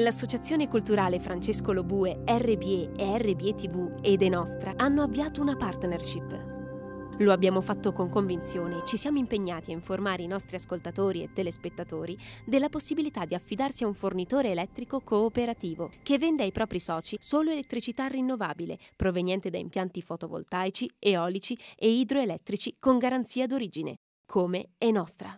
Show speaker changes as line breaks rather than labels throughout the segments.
L'Associazione Culturale Francesco Lobue, RBE e RBE TV ed Enostra hanno avviato una partnership. Lo abbiamo fatto con convinzione e ci siamo impegnati a informare i nostri ascoltatori e telespettatori della possibilità di affidarsi a un fornitore elettrico cooperativo che vende ai propri soci solo elettricità rinnovabile proveniente da impianti fotovoltaici, eolici e idroelettrici con garanzia d'origine, come è nostra.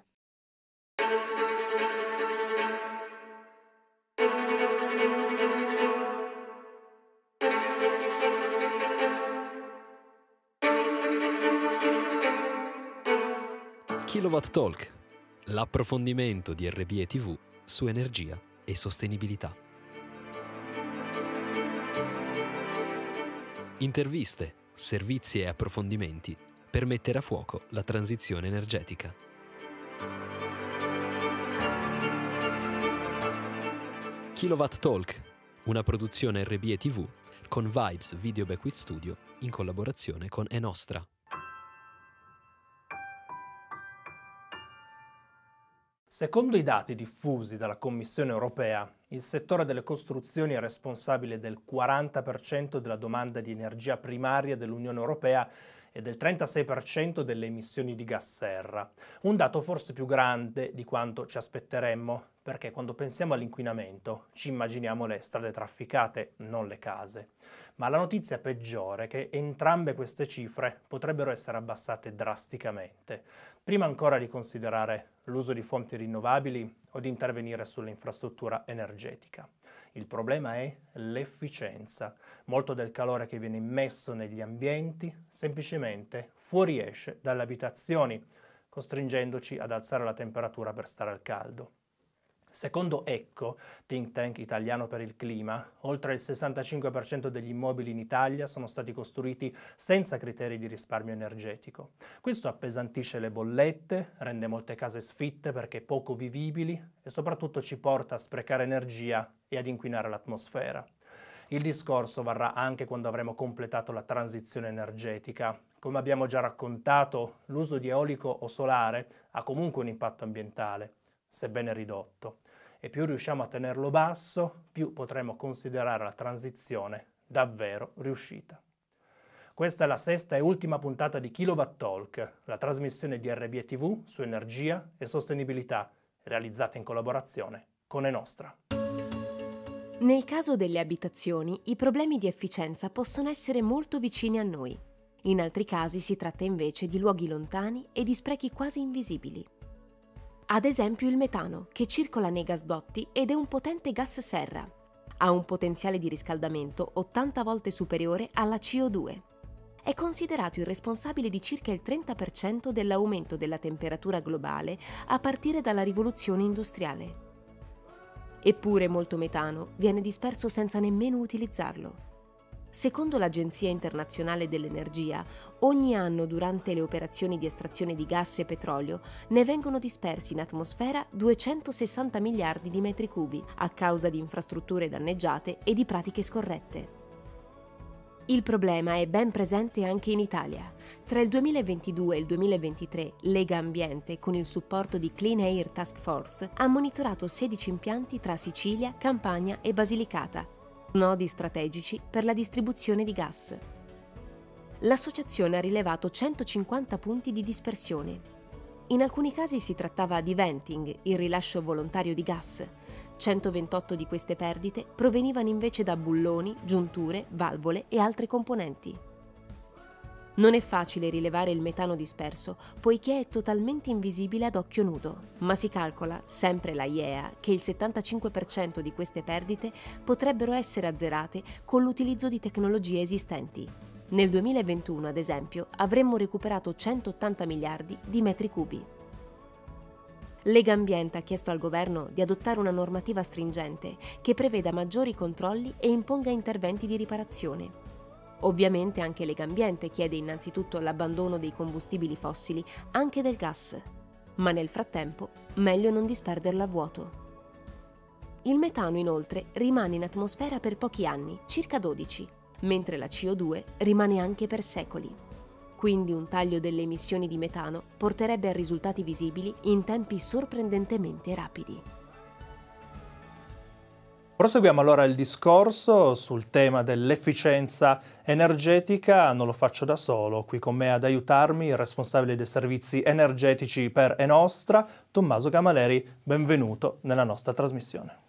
Kilowatt Talk, l'approfondimento di RBE TV su energia e sostenibilità. Interviste, servizi e approfondimenti per mettere a fuoco la transizione energetica. Kilowatt Talk, una produzione RBE TV con Vibes Video Backwit Studio
in collaborazione con Enostra. Secondo i dati diffusi dalla Commissione europea, il settore delle costruzioni è responsabile del 40% della domanda di energia primaria dell'Unione europea e del 36% delle emissioni di gas serra. Un dato forse più grande di quanto ci aspetteremmo, perché quando pensiamo all'inquinamento ci immaginiamo le strade trafficate, non le case. Ma la notizia peggiore è che entrambe queste cifre potrebbero essere abbassate drasticamente prima ancora di considerare l'uso di fonti rinnovabili o di intervenire sull'infrastruttura energetica. Il problema è l'efficienza. Molto del calore che viene immesso negli ambienti semplicemente fuoriesce dalle abitazioni, costringendoci ad alzare la temperatura per stare al caldo. Secondo Ecco, think tank italiano per il clima, oltre il 65% degli immobili in Italia sono stati costruiti senza criteri di risparmio energetico. Questo appesantisce le bollette, rende molte case sfitte perché poco vivibili e soprattutto ci porta a sprecare energia e ad inquinare l'atmosfera. Il discorso varrà anche quando avremo completato la transizione energetica. Come abbiamo già raccontato, l'uso di eolico o solare ha comunque un impatto ambientale sebbene ridotto, e più riusciamo a tenerlo basso, più potremo considerare la transizione davvero riuscita. Questa è la sesta e ultima puntata di Kilowatt Talk, la trasmissione di RBTV su energia e sostenibilità, realizzata in collaborazione con Enostra.
Nel caso delle abitazioni, i problemi di efficienza possono essere molto vicini a noi. In altri casi si tratta invece di luoghi lontani e di sprechi quasi invisibili. Ad esempio il metano, che circola nei gasdotti ed è un potente gas serra. Ha un potenziale di riscaldamento 80 volte superiore alla CO2. È considerato il responsabile di circa il 30% dell'aumento della temperatura globale a partire dalla rivoluzione industriale. Eppure molto metano viene disperso senza nemmeno utilizzarlo. Secondo l'Agenzia internazionale dell'energia, ogni anno durante le operazioni di estrazione di gas e petrolio ne vengono dispersi in atmosfera 260 miliardi di metri cubi a causa di infrastrutture danneggiate e di pratiche scorrette. Il problema è ben presente anche in Italia. Tra il 2022 e il 2023 Lega Ambiente, con il supporto di Clean Air Task Force, ha monitorato 16 impianti tra Sicilia, Campania e Basilicata nodi strategici per la distribuzione di gas. L'associazione ha rilevato 150 punti di dispersione. In alcuni casi si trattava di venting, il rilascio volontario di gas. 128 di queste perdite provenivano invece da bulloni, giunture, valvole e altri componenti. Non è facile rilevare il metano disperso, poiché è totalmente invisibile ad occhio nudo, ma si calcola, sempre la IEA, che il 75% di queste perdite potrebbero essere azzerate con l'utilizzo di tecnologie esistenti. Nel 2021, ad esempio, avremmo recuperato 180 miliardi di metri cubi. Lega Ambiente ha chiesto al governo di adottare una normativa stringente che preveda maggiori controlli e imponga interventi di riparazione. Ovviamente anche Legambiente chiede innanzitutto l'abbandono dei combustibili fossili, anche del gas. Ma nel frattempo, meglio non disperderla a vuoto. Il metano inoltre rimane in atmosfera per pochi anni, circa 12, mentre la CO2 rimane anche per secoli. Quindi un taglio delle emissioni di metano porterebbe a risultati visibili in tempi sorprendentemente rapidi.
Proseguiamo allora il discorso sul tema dell'efficienza energetica, non lo faccio da solo, qui con me ad aiutarmi il responsabile dei servizi energetici per Enostra, Tommaso Gamaleri, benvenuto nella nostra trasmissione.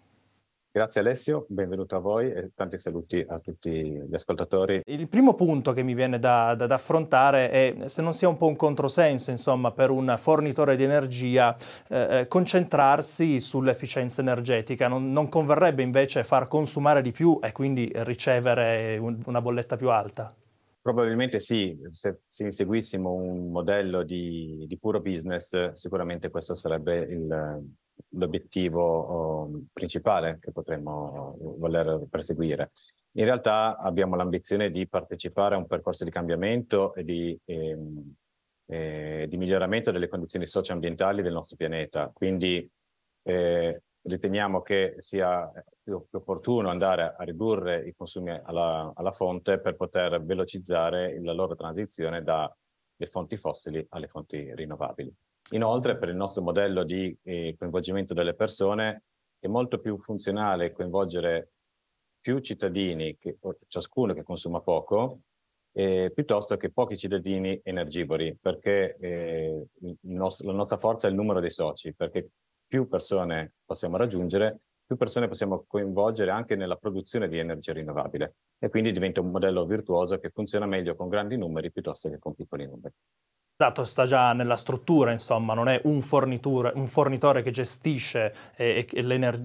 Grazie Alessio, benvenuto a voi e tanti saluti a tutti gli ascoltatori.
Il primo punto che mi viene da, da, da affrontare è se non sia un po' un controsenso, insomma, per un fornitore di energia eh, eh concentrarsi sull'efficienza energetica. Non, non, converrebbe invece far consumare di più e quindi ricevere un, una bolletta più alta?
Probabilmente sì, se, se inseguissimo un modello di, di puro business, sicuramente questo sarebbe il, l'obiettivo oh, principale che potremmo oh, voler perseguire. In realtà abbiamo l'ambizione di partecipare a un percorso di cambiamento e di, ehm, eh, di miglioramento delle condizioni socioambientali del nostro pianeta. Quindi eh, riteniamo che sia più, eh, più, opportuno andare a ridurre i consumi alla, alla fonte per poter velocizzare la loro transizione dalle fonti fossili alle fonti rinnovabili. Inoltre, per il nostro modello di eh, coinvolgimento delle persone, è molto più funzionale coinvolgere più cittadini, che, ciascuno che consuma poco, eh, piuttosto che pochi cittadini energivori, perché eh, nostro, la nostra forza è il numero dei soci, perché più persone possiamo raggiungere, più persone possiamo coinvolgere anche nella produzione di energia rinnovabile e quindi diventa un modello virtuoso che funziona meglio con grandi numeri piuttosto che con piccoli numeri.
Stato sta già nella struttura, insomma, non è un, un fornitore che gestisce eh,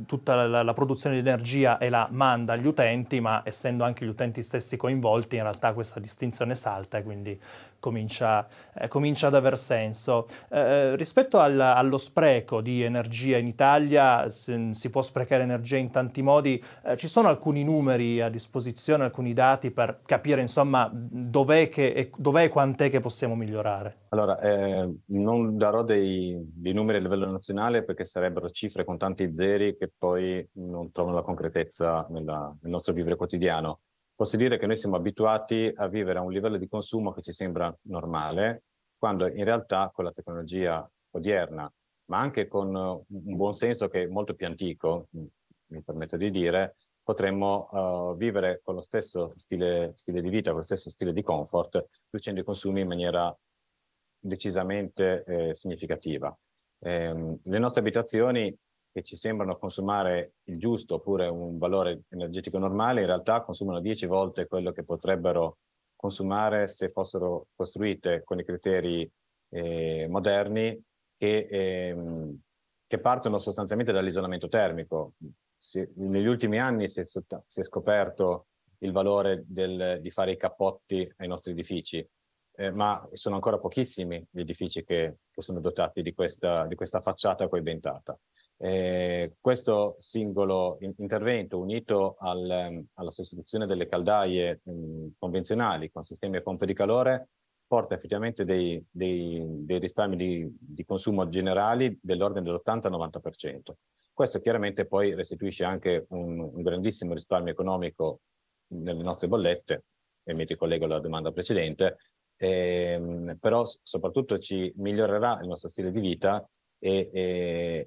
tutta la, la, produzione di energia e la manda agli utenti, ma essendo anche gli utenti stessi coinvolti, in realtà questa distinzione salta e quindi comincia, eh, comincia ad aver senso. Eh, eh, rispetto al, allo spreco di energia in Italia, se, si può sprecare energia in tanti modi, eh, ci sono alcuni numeri a disposizione, alcuni dati per capire insomma dov'è, che, e, dov'è e quant'è che possiamo migliorare?
Allora, ehm, non darò dei, dei numeri a livello nazionale perché sarebbero cifre con tanti zeri che poi non trovano la concretezza nella, nel nostro vivere quotidiano posso dire che noi siamo abituati a vivere a un livello di consumo che ci sembra normale, quando in realtà con la tecnologia odierna, ma anche con uh, un buon senso che è molto più antico, mm, mi permetto di dire, potremmo uh, vivere con lo stesso stile, stile, di vita, con lo stesso stile di comfort, riducendo i consumi in maniera decisamente eh, significativa. Eh, le nostre abitazioni che ci sembrano consumare il giusto oppure un valore energetico normale, in realtà consumano 10 volte quello che potrebbero consumare se fossero costruite con i criteri eh, moderni che, ehm, che, partono sostanzialmente dall'isolamento termico. Se, negli ultimi anni si è, si è scoperto il valore del, di fare i cappotti ai nostri edifici, eh, ma sono ancora pochissimi gli edifici che, che sono dotati di questa, di questa facciata coibentata. Eh, questo singolo in intervento, unito al, ehm, alla sostituzione delle caldaie mh, convenzionali con sistemi a pompe di calore, porta effettivamente dei, dei, dei risparmi di, di, consumo generali dell'ordine dell'80-90%. Questo chiaramente poi restituisce anche un, un, grandissimo risparmio economico nelle nostre bollette, e mi ricollego alla domanda precedente, ehm, però soprattutto ci migliorerà il nostro stile di vita e,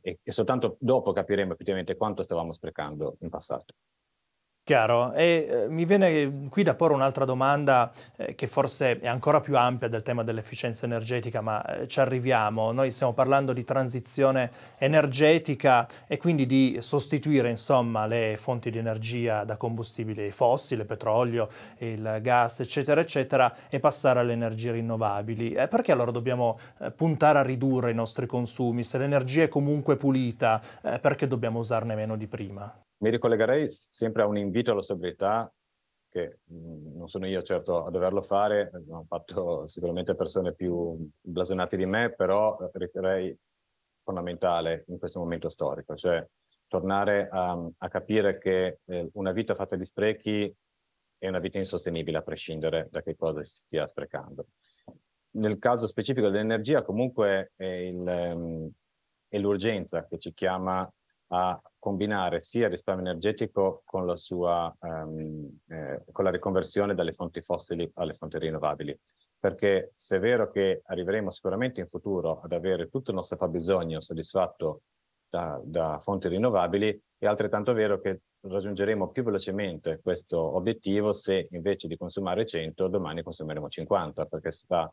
e, e soltanto dopo capiremo effettivamente quanto stavamo sprecando in
passato. Chiaro, e eh, mi viene qui da porre un'altra domanda eh, che forse è ancora più ampia del tema dell'efficienza energetica, ma eh, ci arriviamo. Noi stiamo parlando di transizione energetica e quindi di sostituire insomma, le fonti di energia da combustibili fossili, petrolio, il gas, eccetera, eccetera, e passare alle energie rinnovabili. Eh, perché allora dobbiamo eh, puntare a ridurre i nostri consumi? Se l'energia è comunque pulita, eh, perché dobbiamo usarne meno di prima?
mi ricollegherei sempre a un invito alla sobrietà, che mhmm, non sono io certo a doverlo fare, l'hanno eh, fatto sicuramente persone più blasonate di me, però riterei fondamentale in questo momento storico, cioè tornare a, a capire che eh, una vita fatta di sprechi è una vita insostenibile a prescindere da che cosa si stia sprecando. Nel caso specifico dell'energia comunque è, il, ehm, è l'urgenza che ci chiama a combinare sia il risparmio energetico con la, sua, um, eh, con la riconversione dalle fonti fossili alle fonti rinnovabili. Perché se è vero che arriveremo sicuramente in futuro ad avere tutto il nostro fabbisogno soddisfatto da, da fonti rinnovabili, è altrettanto vero che raggiungeremo più velocemente questo obiettivo se invece di consumare 100 domani consumeremo 50 perché si fa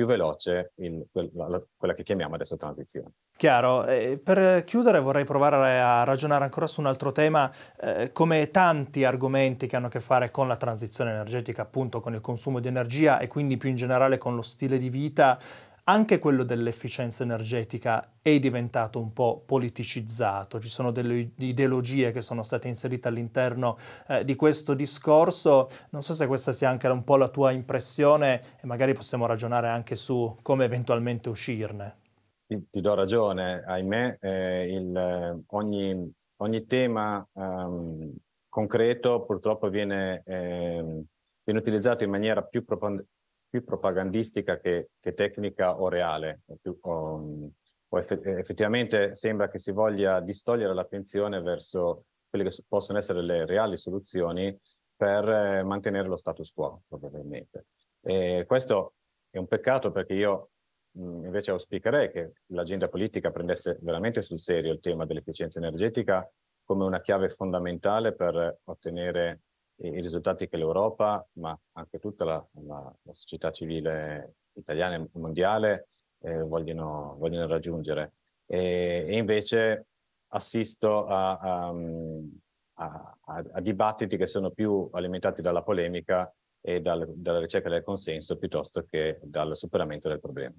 più veloce in quella che chiamiamo adesso transizione.
Chiaro, eh, per chiudere vorrei provare a ragionare ancora su un altro tema, eh, come tanti argomenti che hanno a che fare con la transizione energetica, appunto con il consumo di energia e quindi più in generale con lo stile di vita, anche quello dell'efficienza energetica è diventato un po' politicizzato, ci sono delle ideologie che sono state inserite all'interno eh, di questo discorso, non so se questa sia anche un po' la tua impressione e magari possiamo ragionare anche su come eventualmente uscirne.
Ti, ti do ragione, ahimè, eh, il, ogni, ogni, tema ehm, concreto purtroppo viene, ehm, viene, utilizzato in maniera più propagandistica più propagandistica che, che tecnica o reale. Più, um, o effett- eh, effettivamente sembra che si voglia distogliere l'attenzione verso quelle che possono essere le reali soluzioni per eh, mantenere lo status quo, probabilmente. E questo è un peccato perché io mh, mm, invece auspicherei che l'agenda politica prendesse veramente sul serio il tema dell'efficienza energetica come una chiave fondamentale per ottenere i risultati che l'Europa, ma anche tutta la, la, la, società civile italiana e mondiale eh, vogliono, vogliono, raggiungere. E, e invece assisto a, a, a, a, dibattiti che sono più alimentati dalla polemica e dal, dalla ricerca del consenso piuttosto che dal superamento del problema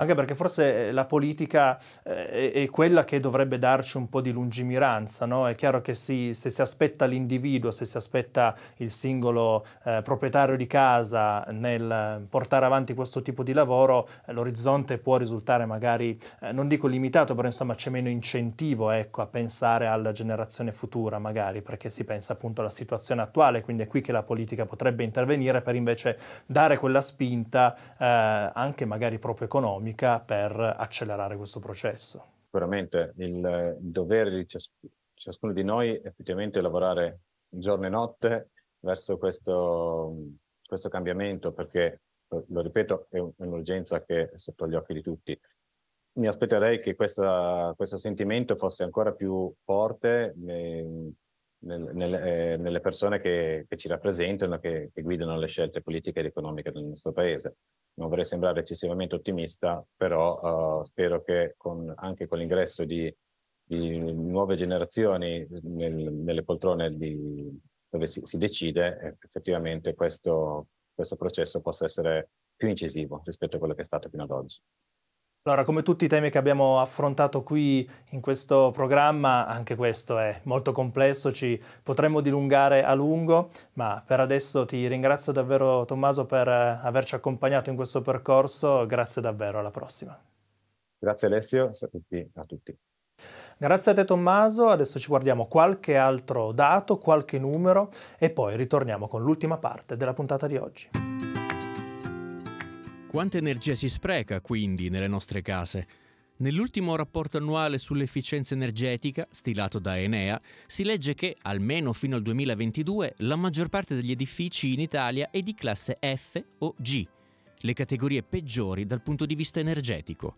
anche perché forse eh, la politica eh, è quella che dovrebbe darci un po' di lungimiranza, no? È chiaro che si, se si aspetta l'individuo, se si aspetta il singolo eh, proprietario di casa nel portare avanti questo tipo di lavoro, eh, l'orizzonte può risultare magari, eh, non dico limitato, però insomma c'è meno incentivo ecco, a pensare alla generazione futura magari, perché si pensa appunto alla situazione attuale, quindi è qui che la politica potrebbe intervenire per invece dare quella spinta eh, anche magari proprio economica unica per accelerare questo processo.
Sicuramente il dovere di cias- ciascuno di noi è effettivamente lavorare giorno e notte verso questo, questo cambiamento perché, lo ripeto, è un'urgenza che è sotto gli occhi di tutti mi aspetterei che questa, questo sentimento fosse ancora più forte nel, nel, nel, eh, nelle persone che, che, ci rappresentano, che, che guidano le scelte politiche ed economiche del nostro paese non vorrei sembrare eccessivamente ottimista, però uh, spero che con, anche con l'ingresso di, di nuove generazioni nel, nelle poltrone di, dove si, si, decide, eh, effettivamente questo, questo processo possa essere più incisivo rispetto a quello che è stato fino ad oggi.
Allora, come tutti i temi che abbiamo affrontato qui in questo programma, anche questo è molto complesso, ci potremmo dilungare a lungo, ma per adesso ti ringrazio davvero Tommaso per eh, averci accompagnato in questo percorso, grazie davvero, alla prossima.
Grazie Alessio, saluti a tutti.
Grazie a te Tommaso, adesso ci guardiamo qualche altro dato, qualche numero e poi ritorniamo con l'ultima parte della puntata di oggi.
Quanta energia si spreca quindi nelle nostre case? Nell'ultimo rapporto annuale sull'efficienza energetica, stilato da Enea, si legge che, almeno fino al 2022, la maggior parte degli edifici in Italia è di classe F o G, le categorie peggiori dal punto di vista energetico.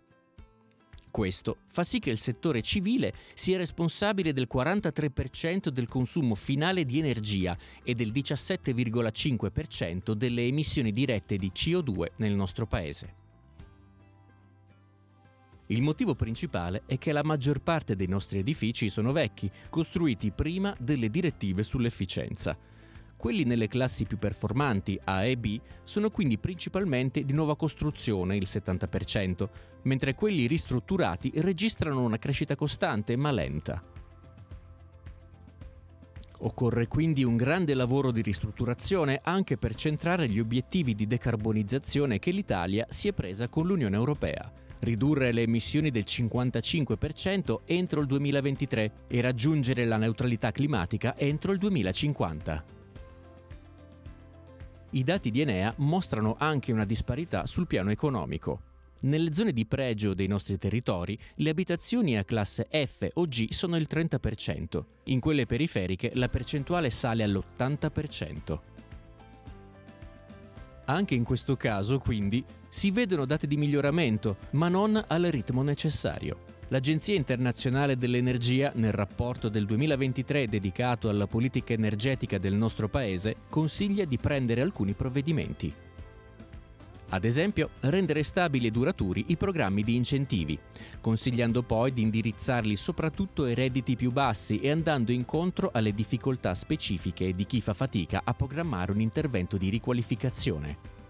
Questo fa sì che il settore civile sia responsabile del 43% del consumo finale di energia e del 17,5% delle emissioni dirette di CO2 nel nostro paese. Il motivo principale è che la maggior parte dei nostri edifici sono vecchi, costruiti prima delle direttive sull'efficienza. Quelli nelle classi più performanti A e B sono quindi principalmente di nuova costruzione il 70%, mentre quelli ristrutturati registrano una crescita costante ma lenta. Occorre quindi un grande lavoro di ristrutturazione anche per centrare gli obiettivi di decarbonizzazione che l'Italia si è presa con l'Unione Europea, ridurre le emissioni del 55% entro il 2023 e raggiungere la neutralità climatica entro il 2050. I dati di Enea mostrano anche una disparità sul piano economico. Nelle zone di pregio dei nostri territori, le abitazioni a classe F o G sono il 30%, in quelle periferiche la percentuale sale all'80%. Anche in questo caso, quindi, si vedono date di miglioramento, ma non al ritmo necessario. L'Agenzia internazionale dell'energia, nel rapporto del 2023 dedicato alla politica energetica del nostro Paese, consiglia di prendere alcuni provvedimenti. Ad esempio, rendere stabili e duraturi i programmi di incentivi, consigliando poi di indirizzarli soprattutto ai redditi più bassi e andando incontro alle difficoltà specifiche di chi fa fatica a programmare un intervento di riqualificazione.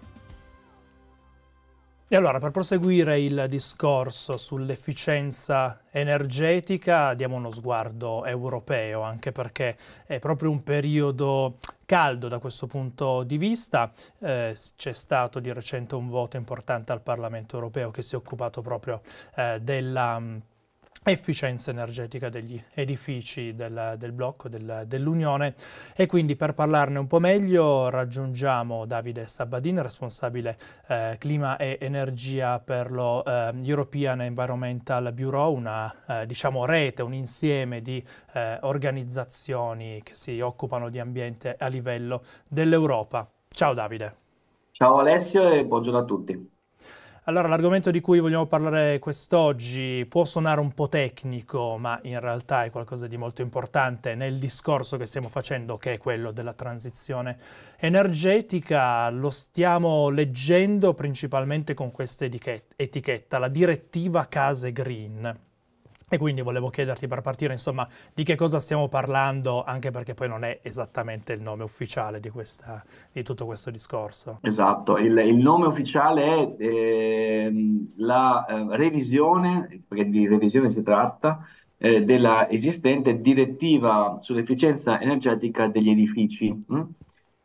E allora, per proseguire il discorso sull'efficienza energetica, diamo uno sguardo europeo, anche perché è proprio un periodo caldo da questo punto di vista. Eh, c'è stato di recente un voto importante al Parlamento europeo che si è occupato proprio eh, della efficienza energetica degli edifici del, del blocco del, dell'Unione e quindi per parlarne un po' meglio raggiungiamo Davide Sabadin, responsabile eh, clima e energia per lo eh, European Environmental Bureau, una eh, diciamo rete, un insieme di eh, organizzazioni che si occupano di ambiente a livello dell'Europa. Ciao Davide. Ciao Alessio
e buongiorno a tutti.
Allora, l'argomento di cui vogliamo parlare quest'oggi può suonare un po' tecnico, ma in realtà è qualcosa di molto importante nel discorso che stiamo facendo, che è quello della transizione energetica. Lo stiamo leggendo principalmente con questa etichetta, la direttiva Case Green. E quindi volevo chiederti per partire, insomma, di che cosa stiamo parlando, anche perché poi non è esattamente il nome ufficiale di, questa, di tutto questo discorso. Esatto, il, il
nome ufficiale è eh, la eh, revisione, perché di revisione si tratta, eh, della esistente direttiva sull'efficienza energetica degli edifici, mh? Hm?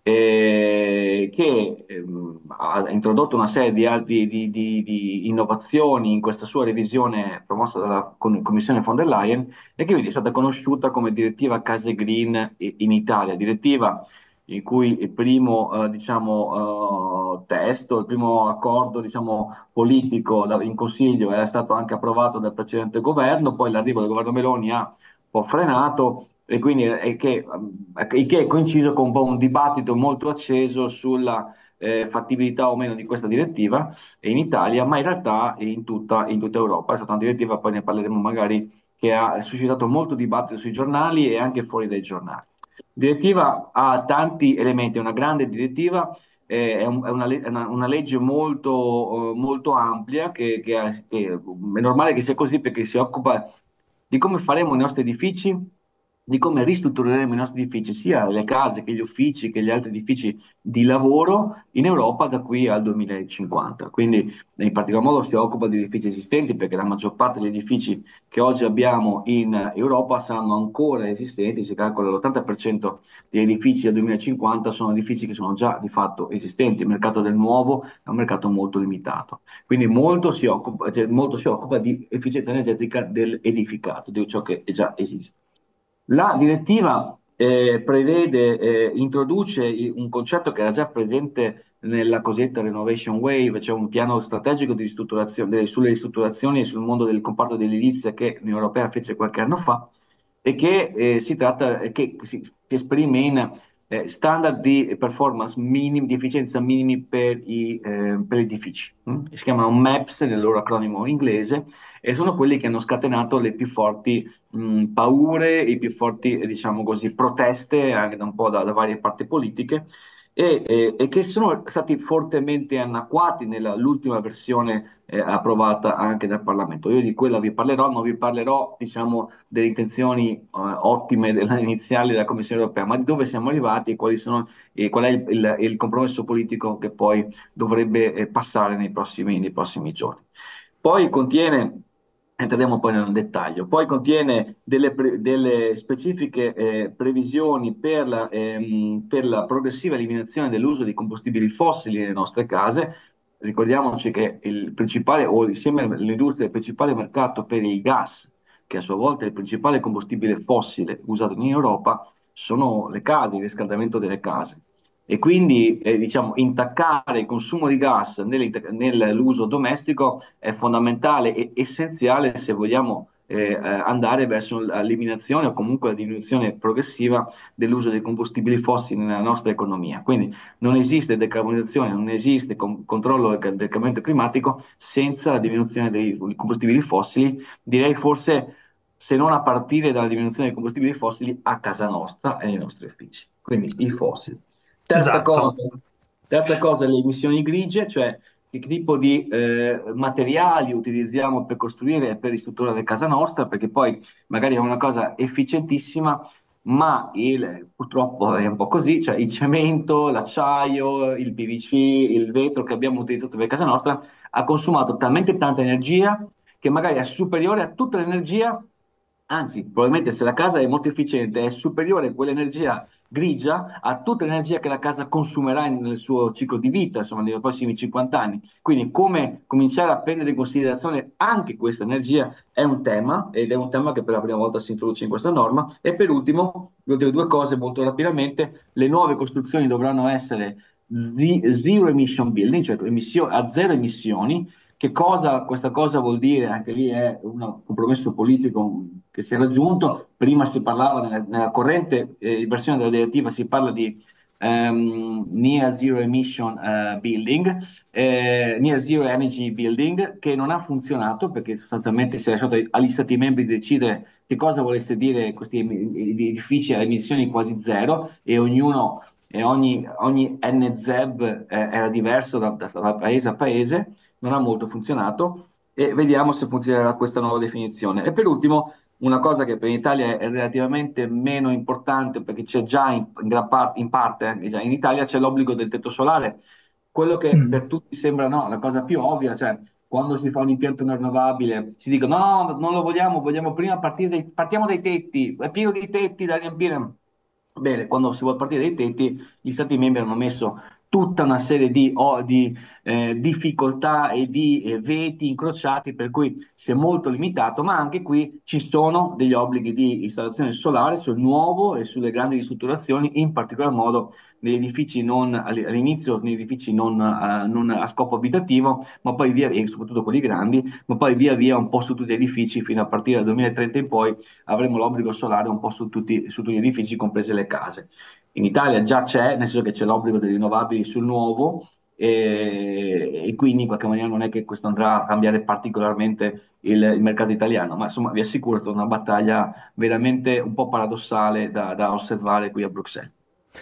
Eh, che ehm, ha introdotto una serie di, di, di, di, innovazioni in questa sua revisione promossa dalla Commissione von der Leyen e che quindi è stata conosciuta come direttiva Case Green in Italia, direttiva in cui il primo eh, diciamo, eh, testo, il primo accordo diciamo, politico in Consiglio era stato anche approvato dal precedente governo, poi l'arrivo del governo Meloni ha un po' frenato e quindi è che, che, è coinciso con un po' un dibattito molto acceso sulla eh, fattibilità o meno di questa direttiva in Italia, ma in realtà in tutta, in tutta, Europa. È stata una direttiva, poi ne parleremo magari, che ha suscitato molto dibattito sui giornali e anche fuori dai giornali. La direttiva ha tanti elementi, è una grande direttiva, eh, è, un, è, una, è una, una, legge molto, molto ampia, che, che, ha, che è normale che sia così perché si occupa di come faremo i nostri edifici, di come ristruttureremo i nostri edifici, sia le case che gli uffici che gli altri edifici di lavoro in Europa da qui al 2050. Quindi in particolar modo si occupa di edifici esistenti perché la maggior parte degli edifici che oggi abbiamo in Europa saranno ancora esistenti, si calcola l'80% degli edifici al 2050 sono edifici che sono già di fatto esistenti, il mercato del nuovo è un mercato molto limitato. Quindi molto si occupa, cioè, molto si occupa di efficienza energetica dell'edificato, di ciò che già esiste. La direttiva eh, prevede, eh, introduce un concetto che era già presente nella cosiddetta Renovation Wave, cioè un piano strategico sulle ristrutturazioni e sul mondo del comparto dell'edilizia che l'Unione Europea fece qualche anno fa e che eh, si tratta, che si, si esprime in eh, standard di performance minimi, di efficienza minimi per, i, eh, per gli edifici. Hm? Si chiamano MAPS nel loro acronimo inglese e sono quelli che hanno scatenato le più forti mh, mm, paure, i più forti, diciamo così, proteste anche da un po' da, da varie parti politiche e, e, che sono stati fortemente anacquati nell'ultima versione eh, approvata anche dal Parlamento. Io di quella vi parlerò, non vi parlerò diciamo, delle intenzioni eh, ottime iniziali della Commissione europea, ma di dove siamo arrivati e, sono, e qual è il, il, il, compromesso politico che poi dovrebbe eh, passare nei prossimi, nei prossimi giorni. Poi contiene Entriamo poi nel dettaglio. Poi contiene delle, pre, delle specifiche eh, previsioni per la, ehm, per la, progressiva eliminazione dell'uso di combustibili fossili nelle nostre case. Ricordiamoci che il principale, o insieme all'industria, il principale mercato per il gas, che a sua volta è il principale combustibile fossile usato in Europa, sono le case, il riscaldamento delle case e quindi eh, diciamo, intaccare il consumo di gas nell'uso domestico è fondamentale e essenziale se vogliamo eh, eh, andare verso l'eliminazione o comunque la diminuzione progressiva dell'uso dei combustibili fossili nella nostra economia. Quindi non esiste decarbonizzazione, non esiste com- controllo del cambiamento climatico senza la diminuzione dei combustibili fossili, direi forse se non a partire dalla diminuzione dei combustibili fossili a casa nostra e nei nostri uffici, quindi sì. i fossili.
Terza, esatto. cosa,
terza cosa, le emissioni grigie, cioè che tipo di eh, materiali utilizziamo per costruire e per ristrutturare casa nostra, perché poi magari è una cosa efficientissima, ma il, purtroppo è un po' così, cioè il cemento, l'acciaio, il PVC, il vetro che abbiamo utilizzato per casa nostra ha consumato talmente tanta energia che magari è superiore a tutta l'energia, anzi probabilmente se la casa è molto efficiente è superiore a quell'energia grigia a tutta l'energia che la casa consumerà nel suo ciclo di vita, insomma, nei prossimi 50 anni. Quindi come cominciare a prendere in considerazione anche questa energia è un tema ed è un tema che per la prima volta si introduce in questa norma. E per ultimo, voglio dire due cose molto rapidamente, le nuove costruzioni dovranno essere zero emission building, cioè emissioni, a zero emissioni. Che cosa questa cosa vuol dire? Anche lì è un compromesso politico che si è raggiunto. Prima si parlava, nella, nella corrente eh, versione della direttiva, si parla di um, Near Zero Emission uh, Building, eh, Near Zero Energy Building, che non ha funzionato perché sostanzialmente si è lasciato agli Stati membri decidere che cosa volesse dire questi edifici a emissioni quasi zero e ognuno e ogni, ogni NZEB eh, era diverso da, da, da, paese a paese, non ha molto funzionato e vediamo se funzionerà questa nuova definizione. E per ultimo una cosa che per l'Italia è relativamente meno importante perché c'è già in, in, parte, in parte, anche già in Italia c'è l'obbligo del tetto solare. Quello che mm. per tutti sembra no, la cosa più ovvia, cioè quando si fa un impianto rinnovabile si dice no, non lo vogliamo, vogliamo prima partire dai, partiamo dai tetti, è pieno di tetti da riempire. Bene, quando si vuole partire dai tetti, gli Stati membri hanno messo tutta una serie di, oh, di eh, difficoltà e di eh, veti incrociati per cui si è molto limitato, ma anche qui ci sono degli obblighi di installazione solare sul nuovo e sulle grandi ristrutturazioni, in particolar modo negli edifici non, all'inizio negli edifici non, uh, non a scopo abitativo, ma poi via, e soprattutto quelli grandi, ma poi via via un po' su tutti gli edifici, fino a partire dal 2030 in poi avremo l'obbligo solare un po' su tutti, su tutti gli edifici, comprese le case in Italia già c'è, nel senso che c'è l'obbligo dei rinnovabili sul nuovo e, e, quindi in qualche maniera non è che questo andrà a cambiare particolarmente il, il mercato italiano, ma insomma vi assicuro che è una battaglia veramente un po' paradossale da, da osservare qui a Bruxelles.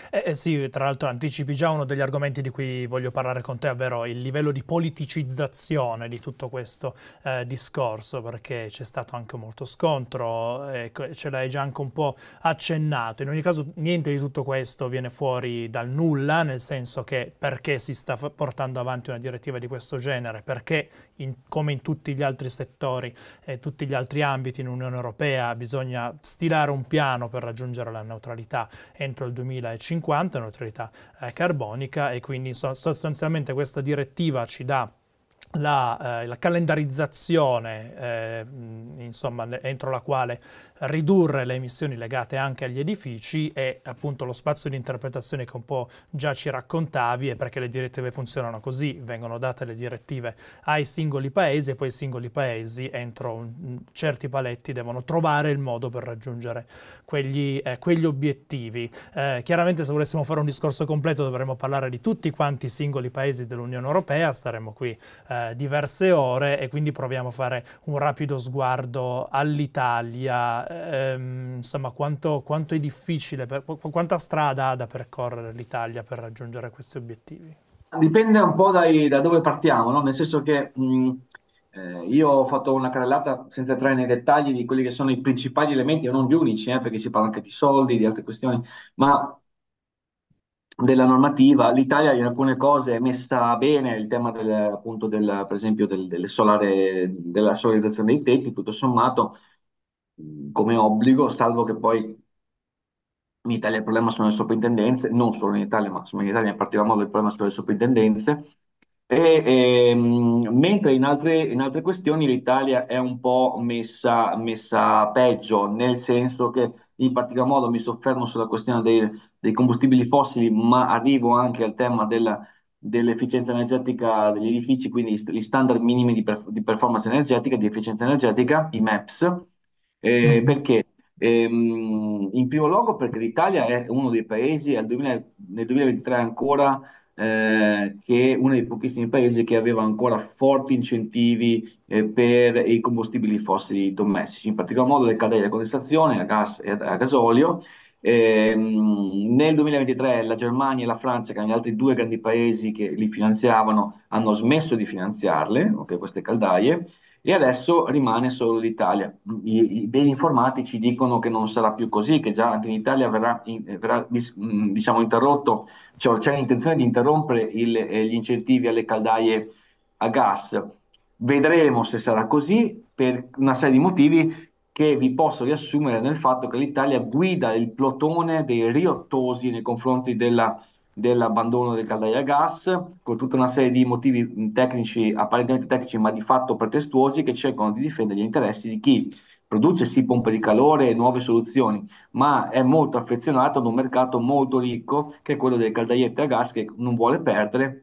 Eh, eh, sì, tra l'altro anticipi già uno degli argomenti di cui voglio parlare con te, ovvero il livello di politicizzazione di tutto questo eh, discorso, perché c'è stato anche molto scontro, eh, ce l'hai già anche un po' accennato. In ogni caso niente di tutto questo viene fuori dal nulla, nel senso che perché si sta portando avanti una direttiva di questo genere, perché in, come in tutti gli altri settori e tutti gli altri ambiti in Unione Europea bisogna stilare un piano per raggiungere la neutralità entro il 2050 50, neutralità eh, carbonica e quindi sostanzialmente questa direttiva ci dà la, eh, la, calendarizzazione eh, insomma, entro la quale ridurre le emissioni legate anche agli edifici e appunto lo spazio di interpretazione che un po' già ci raccontavi è perché le direttive funzionano così, vengono date le direttive ai singoli paesi e poi i singoli paesi entro un, certi paletti devono trovare il modo per raggiungere quegli, eh, quegli obiettivi. Eh, chiaramente se volessimo fare un discorso completo dovremmo parlare di tutti quanti i singoli paesi dell'Unione Europea, staremmo qui eh, diverse ore e quindi proviamo a fare un rapido sguardo all'Italia, ehm, insomma quanto, quanto è difficile, per, quanta strada ha da percorrere l'Italia per raggiungere questi obiettivi?
Dipende un po' dai, da dove partiamo, no? nel senso che mh, eh, io ho fatto una carrellata senza entrare nei dettagli di quelli che sono i principali elementi, e non gli unici, eh, perché si parla anche di soldi, di altre questioni, ma della normativa, l'Italia in alcune cose è messa bene, il tema del, appunto del, per esempio del, del solare, della solarizzazione dei tetti, tutto sommato come obbligo, salvo che poi in Italia il problema sono le soprintendenze, non solo in Italia, ma in Italia in particolar modo il problema sono le soprintendenze, Ehm, mentre in altre, in altre questioni l'Italia è un po' messa, messa peggio, nel senso che in particolar modo mi soffermo sulla questione dei, dei combustibili fossili, ma arrivo anche al tema della, dell'efficienza energetica degli edifici, quindi gli standard minimi di, per, di performance energetica, di efficienza energetica, i MEPS, eh, mm-hmm. perché ehm, in primo luogo perché l'Italia è uno dei paesi 2000, nel 2023 ancora eh, che è uno dei pochissimi paesi che aveva ancora forti incentivi eh, per i combustibili fossili domestici, in particolar modo le caldaie a condensazione, a gas e a gasolio. Eh, nel 2023 la Germania e la Francia, che erano gli altri due grandi paesi che li finanziavano, hanno smesso di finanziarle, okay, queste caldaie, e adesso rimane solo l'Italia. I, i beni informatici dicono che non sarà più così, che già anche in Italia verrà, in, verrà mm, diciamo, interrotto, cioè c'è l'intenzione di interrompere il, eh, gli incentivi alle caldaie a gas. Vedremo se sarà così per una serie di motivi che vi posso riassumere nel fatto che l'Italia guida il plotone dei riottosi nei confronti della dell'abbandono del caldaia a gas, con tutta una serie di motivi tecnici, apparentemente tecnici, ma di fatto pretestuosi, che cercano di difendere gli interessi di chi produce sì pompe di calore e nuove soluzioni, ma è molto affezionato ad un mercato molto ricco che è quello delle caldaiette a gas che non vuole perdere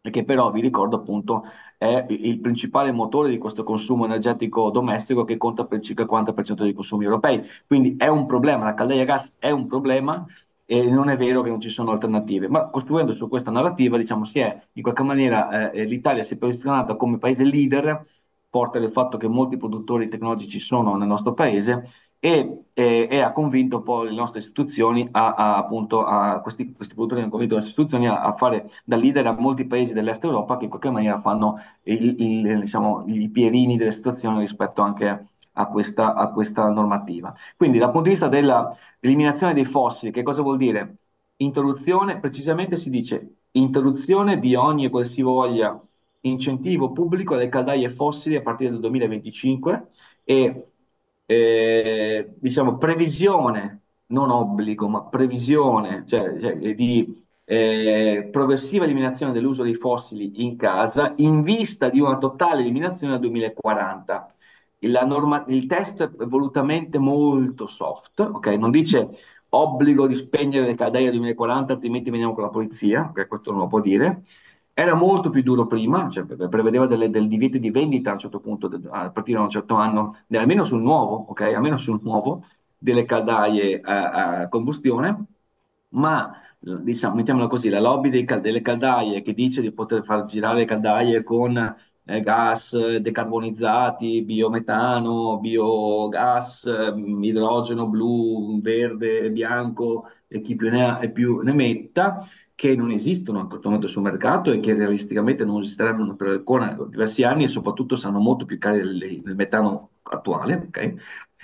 e che però, vi ricordo appunto, è il principale motore di questo consumo energetico domestico che conta per circa il 40% dei consumi europei. Quindi è un problema, la caldaia a gas è un problema, e non è vero che non ci sono alternative, ma costruendo su questa narrativa, diciamo, si è in qualche maniera eh, eh l'Italia si è posizionata come paese leader, porta del fatto che molti produttori tecnologici sono nel nostro paese e, e, e ha convinto poi le nostre istituzioni a, a appunto a questi, questi, produttori hanno convinto le nostre istituzioni a, a, fare da leader a molti paesi dell'est Europa che in qualche maniera fanno il, il, diciamo, i pierini della situazione rispetto anche a questa, a questa normativa. Quindi dal punto di vista dell'eliminazione dei fossili, che cosa vuol dire? Interruzione, precisamente si dice interruzione di ogni e qualsivoglia incentivo pubblico alle caldaie fossili a partire dal 2025 e eh, diciamo previsione, non obbligo, ma previsione cioè, cioè, di eh, progressiva eliminazione dell'uso dei fossili in casa in vista di una totale eliminazione al 2040 norma, il test è volutamente molto soft, ok? Non dice obbligo di spegnere le caldaie 2040 altrimenti veniamo con la polizia, perché questo non lo può dire. Era molto più duro prima, cioè prevedeva delle, del divieto di vendita a un certo punto, a partire da un certo anno, almeno sul nuovo, ok? Almeno sul nuovo, delle caldaie a, a combustione, ma diciamo, mettiamola così, la lobby cal- delle caldaie che dice di poter far girare le caldaie con eh, gas decarbonizzati, biometano, biogas, mm, idrogeno blu, verde, bianco e chi più ne, ha, e più ne metta, che non esistono ecco, ancora sul mercato e che realisticamente non esisteranno per ancora diversi anni e soprattutto saranno molto più cari del, del metano attuale. Okay?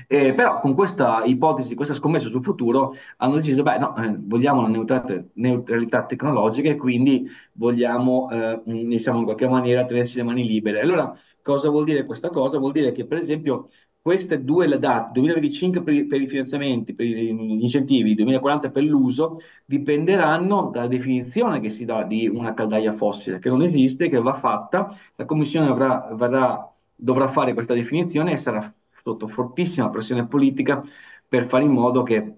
Eh, però con questa ipotesi, questa scommessa sul futuro, hanno deciso, beh, no, eh, vogliamo una neutralità, neutralità, tecnologica e quindi vogliamo, eh, diciamo, in qualche maniera tenersi le mani libere. Allora, cosa vuol dire questa cosa? Vuol dire che, per esempio, queste due date, 2025 per, per i finanziamenti, per gli incentivi, 2040 per l'uso, dipenderanno dalla definizione che si dà di una caldaia fossile, che non esiste, che va fatta, la Commissione avrà, verrà, dovrà fare questa definizione e sarà fatta sotto fortissima pressione politica per fare in modo che,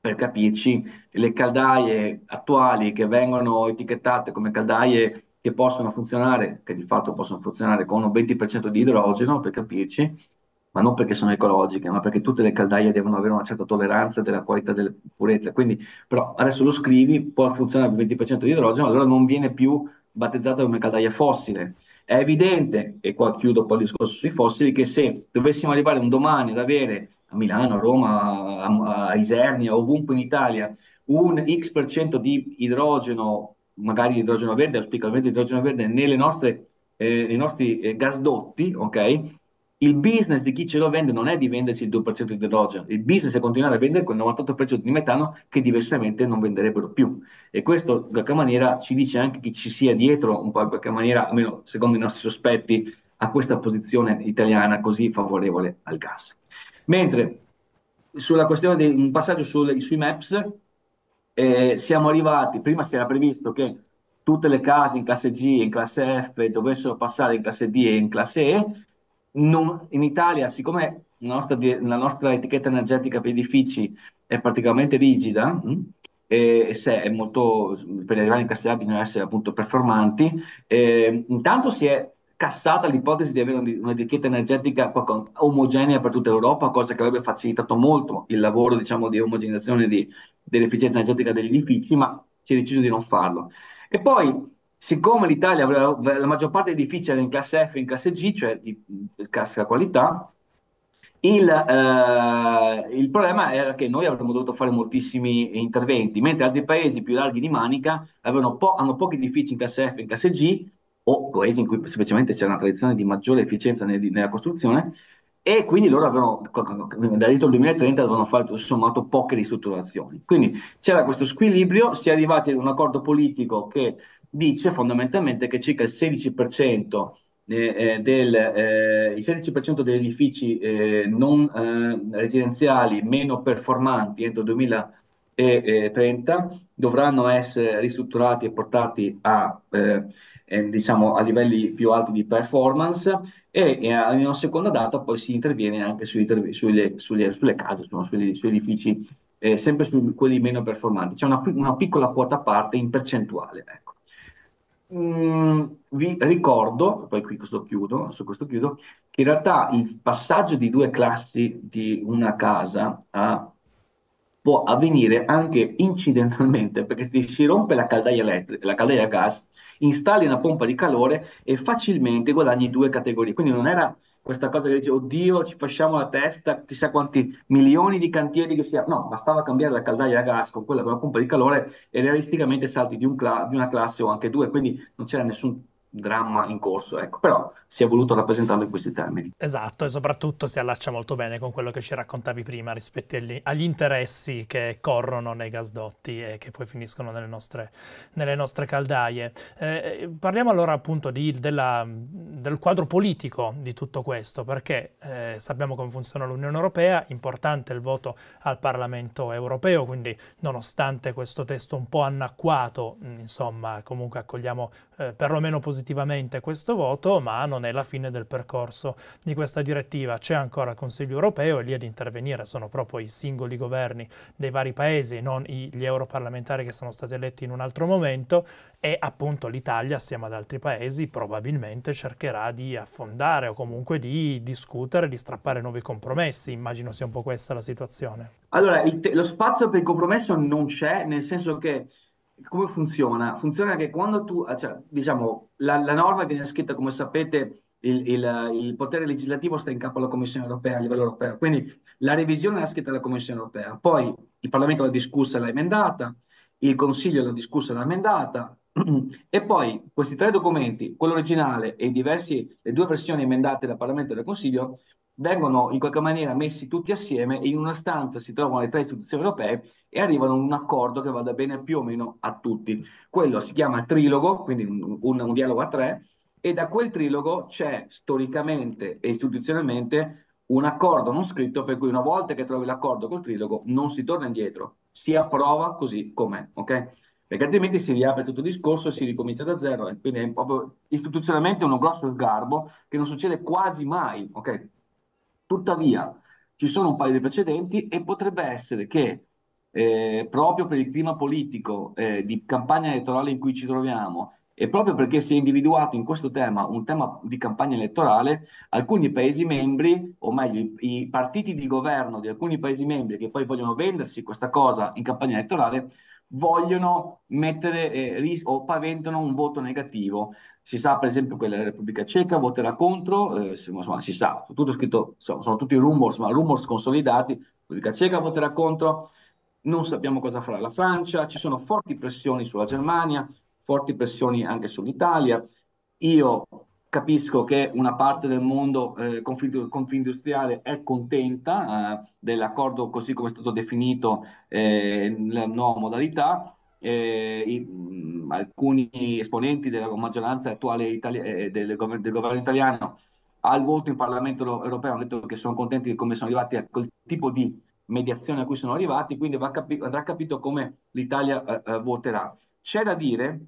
per capirci, le caldaie attuali che vengono etichettate come caldaie che possono funzionare, che di fatto possono funzionare con un 20% di idrogeno, per capirci, ma non perché sono ecologiche, ma perché tutte le caldaie devono avere una certa tolleranza della qualità della purezza. Quindi, però adesso lo scrivi, può funzionare con il 20% di idrogeno, allora non viene più battezzata come caldaia fossile è evidente, e qua chiudo poi il discorso sui fossili, che se dovessimo arrivare un domani ad avere a Milano, a Roma, a, a Isernia, ovunque in Italia, un X% per cento di idrogeno, magari idrogeno verde, auspicabilmente idrogeno verde, nelle nostre, eh, nei nostri eh, gasdotti, ok? il business di chi ce lo vende non è di vendersi il 2% di idrogeno, il business è continuare a vendere quel 98% di metano che diversamente non venderebbero più. E questo in qualche maniera ci dice anche chi ci sia dietro, un po' in qualche maniera, almeno secondo i nostri sospetti, a questa posizione italiana così favorevole al gas. Mentre sulla questione di un passaggio sulle, sui MAPS, eh, siamo arrivati, prima si era previsto che tutte le case in classe G e in classe F dovessero passare in classe D e in classe E, non, in Italia, siccome la nostra, la nostra, etichetta energetica per edifici è particolarmente rigida, mh, mm, e se è molto, per arrivare in Castellà bisogna essere appunto performanti, eh, intanto si è cassata l'ipotesi di avere un'etichetta energetica omogenea per tutta Europa, cosa che avrebbe facilitato molto il lavoro diciamo, di omogeneizzazione dell'efficienza energetica degli edifici, ma si è deciso di non farlo. E poi Siccome l'Italia aveva la maggior parte dei feature in classe F e in classe G, cioè di cassa qualità, il, eh, il, problema era che noi avremmo dovuto fare moltissimi interventi, mentre altri paesi più larghi di manica po- hanno pochi edifici in classe F e in classe G, o paesi in cui semplicemente c'era una tradizione di maggiore efficienza nel, nella costruzione, e quindi loro avevano, da dentro il 2030, dovevano fare tutto sommato poche ristrutturazioni. Quindi c'era questo squilibrio, si è arrivati ad un accordo politico che dice fondamentalmente che circa il 16%, eh, eh, del, eh, il 16% degli edifici eh, non eh, residenziali meno performanti entro il 2030 dovranno essere ristrutturati e portati a, eh, diciamo, a livelli più alti di performance e, e in una seconda data poi si interviene anche sui, sulle, sulle, sulle, case, insomma, sugli, sugli edifici eh, sempre su quelli meno performanti. C'è una, una, piccola quota a parte in percentuale. Ecco. Mm, vi ricordo, poi qui questo chiudo, su questo chiudo, che in realtà il passaggio di due classi di una casa a, ah, può avvenire anche incidentalmente, perché ti si rompe la caldaia elettrica, la caldaia a gas, installi una pompa di calore e facilmente guadagni due categorie. Quindi non era questa cosa che dice, oddio, ci facciamo la testa, chissà quanti milioni di cantieri che sia. No, bastava cambiare la caldaia a gas con quella con la pompa di calore e realisticamente salti di, un cla- di una classe o anche due, quindi non c'era nessun dramma in corso, ecco, però si è voluto rappresentarlo in questi termini.
Esatto, e soprattutto si allaccia molto bene con quello che ci raccontavi prima rispetto agli, agli interessi che corrono nei gasdotti e che poi finiscono nelle nostre, nelle nostre caldaie. Eh, parliamo allora appunto di, della, del quadro politico di tutto questo, perché eh, sappiamo come funziona l'Unione Europea, importante il voto al Parlamento europeo, quindi nonostante questo testo un po' anacquato, insomma, comunque accogliamo eh, perlomeno positivamente positivamente questo voto, ma non è la fine del percorso di questa direttiva. C'è ancora il Consiglio europeo e lì ad intervenire sono proprio i singoli governi dei vari paesi, non gli europarlamentari che sono stati eletti in un altro momento e appunto l'Italia, assieme ad altri paesi, probabilmente cercherà di affondare o comunque di discutere, di strappare nuovi compromessi. Immagino sia un po' questa la situazione.
Allora, te- lo spazio per il compromesso non c'è, nel senso che come funziona? Funziona che quando tu, ah, cioè, diciamo, la, la, norma viene scritta, come sapete, il, il, il, potere legislativo sta in capo alla Commissione europea a livello europeo, quindi la revisione l'ha scritta la Commissione europea, poi il Parlamento l'ha discussa e l'ha emendata, il Consiglio l'ha discussa e l'ha emendata, e poi questi tre documenti, quello originale e diversi, le due versioni emendate dal Parlamento e dal Consiglio, vengono in qualche maniera messi tutti assieme e in una stanza si trovano le tre istituzioni europee e arrivano ad un accordo che vada bene più o meno a tutti. Quello si chiama trilogo, quindi un, un, un dialogo a tre, e da quel trilogo c'è storicamente e istituzionalmente un accordo non scritto per cui una volta che trovi l'accordo col trilogo non si torna indietro, si approva così com'è, ok? Perché altrimenti si riapre tutto il discorso e si ricomincia da zero, quindi è proprio istituzionalmente uno grosso sgarbo che non succede quasi mai, ok? Tuttavia ci sono un paio di precedenti e potrebbe essere che eh, proprio per il clima politico eh, di campagna elettorale in cui ci troviamo e proprio perché si è individuato in questo tema un tema di campagna elettorale, alcuni Paesi membri, o meglio i, i partiti di governo di alcuni Paesi membri che poi vogliono vendersi questa cosa in campagna elettorale, vogliono mettere eh, ris- o paventano un voto negativo. Si sa, per esempio, che la Repubblica Ceca voterà contro, eh, insomma, si sa, tutto scritto, sono, sono tutti rumors, ma rumors consolidati, la Repubblica Ceca voterà contro, non sappiamo cosa farà la Francia, ci sono forti pressioni sulla Germania, forti pressioni anche sull'Italia. Io capisco che una parte del mondo eh, confindustriale è contenta eh, dell'accordo così come è stato definito eh, nella nuova modalità. Eh, I, mh, mm, alcuni esponenti della maggioranza attuale itali- eh, del, gover- del governo italiano al voto in Parlamento europeo hanno detto che sono contenti di come sono arrivati a quel tipo di mediazione a cui sono arrivati, quindi va capi- andrà capito come l'Italia eh, eh voterà. C'è da dire,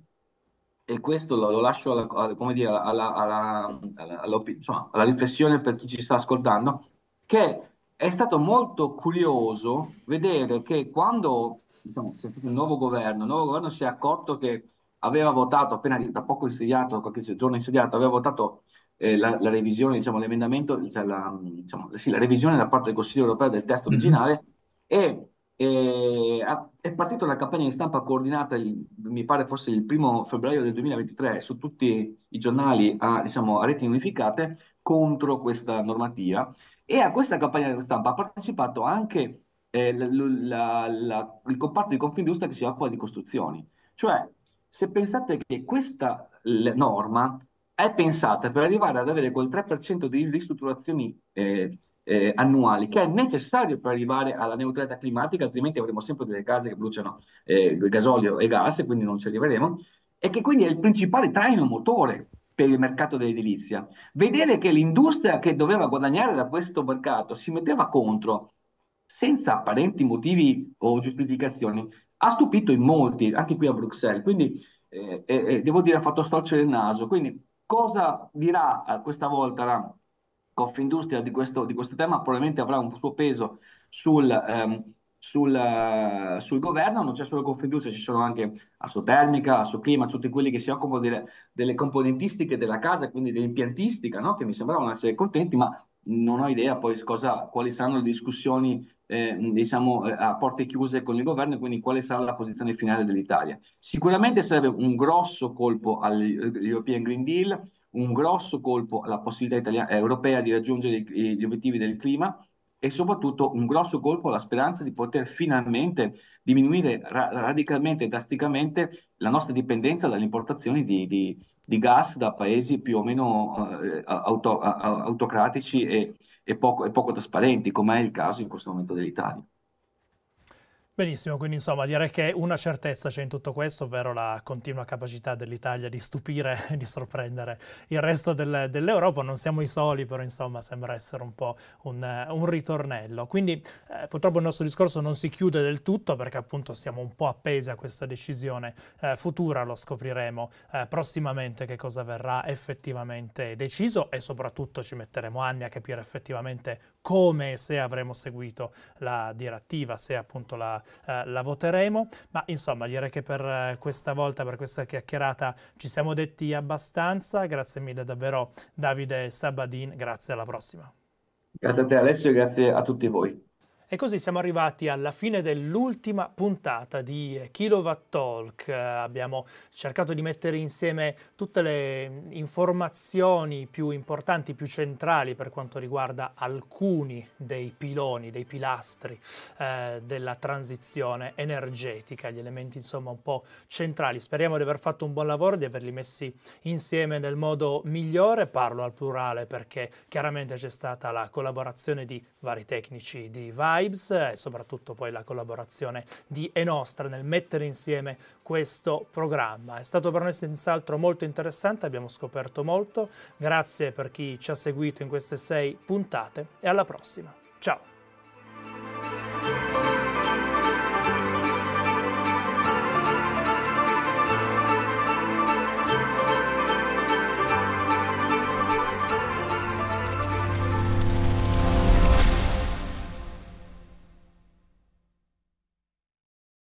e questo lo, lo lascio alla, dire, alla, alla, insomma, alla, riflessione per chi ci sta ascoltando, che è stato molto curioso vedere che quando diciamo, il nuovo governo, il nuovo governo si è accorto che aveva votato, appena da poco insediato, qualche giorno insediato, aveva votato eh, la, la, revisione, diciamo, l'emendamento, cioè la, diciamo, sì, la revisione da parte del Consiglio europeo del testo mm-hmm. originale e eh, è partita una campagna di stampa coordinata, il, mi pare fosse il primo febbraio del 2023, su tutti i giornali a, diciamo, a reti unificate contro questa normativa e a questa campagna di stampa ha partecipato anche eh, la, la, il comparto di Confindustria che si occupa di costruzioni. Cioè, se pensate che questa norma è pensata per arrivare ad avere quel 3% di ristrutturazioni eh, eh, annuali che è necessario per arrivare alla neutralità climatica, altrimenti avremo sempre delle case che bruciano eh, gasolio e gas, e quindi non ci arriveremo, e che quindi è il principale traino motore per il mercato dell'edilizia. Vedere che l'industria che doveva guadagnare da questo mercato si metteva contro senza apparenti motivi o giustificazioni ha stupito in molti, anche qui a Bruxelles, quindi eh, eh, eh devo dire ha fatto storcere il naso. Quindi Cosa dirà eh, questa volta la Confindustria di questo, di questo tema? Probabilmente avrà un suo peso sul, ehm, sul, uh, sul, governo, non c'è solo Confindustria, ci sono anche Assotermica, Assoclima, tutti quelli che si occupano delle, delle componentistiche della casa, quindi dell'impiantistica, no? che mi sembravano essere contenti, ma non ho idea poi cosa, quali saranno le discussioni Ehm, diciamo, eh, diciamo, a porte chiuse con il governo e quindi quale sarà la posizione finale dell'Italia. Sicuramente sarebbe un grosso colpo all'European eh, Green Deal, un grosso colpo alla possibilità italiana, eh, europea di raggiungere i, gli obiettivi del clima e soprattutto un grosso colpo alla speranza di poter finalmente diminuire ra- radicalmente e drasticamente la nostra dipendenza dalle importazioni di, di, di gas da paesi più o meno eh, auto- autocratici e, e poco, e poco trasparenti, come è il caso in questo momento dell'Italia.
Benissimo, quindi insomma direi che una certezza c'è in tutto questo, ovvero la continua capacità dell'Italia di stupire e di sorprendere il resto del, dell'Europa. Non siamo i soli, però insomma sembra essere un po' un, eh, un ritornello. Quindi eh, purtroppo il nostro discorso non si chiude del tutto perché appunto siamo un po' appesi a questa decisione eh, futura, lo scopriremo eh, prossimamente che cosa verrà effettivamente deciso e soprattutto ci metteremo anni a capire effettivamente come se avremo seguito la direttiva, se appunto la, eh, la, voteremo, ma insomma direi che per eh, questa volta, per questa chiacchierata ci siamo detti abbastanza, grazie mille davvero Davide Sabadin, grazie alla prossima.
Grazie a te Alessio e grazie a tutti voi.
E così siamo arrivati alla fine dell'ultima puntata di Kilowatt Talk. Abbiamo cercato di mettere insieme tutte le informazioni più importanti, più centrali per quanto riguarda alcuni dei piloni, dei pilastri eh, della transizione energetica, gli elementi insomma un po' centrali. Speriamo di aver fatto un buon lavoro, di averli messi insieme nel modo migliore. Parlo al plurale perché chiaramente c'è stata la collaborazione di vari tecnici di VAI Vibes e soprattutto poi la collaborazione di Enostra nel mettere insieme questo programma. È stato per noi senz'altro molto interessante, abbiamo scoperto molto. Grazie per chi ci ha seguito in queste sei puntate e alla prossima. Ciao!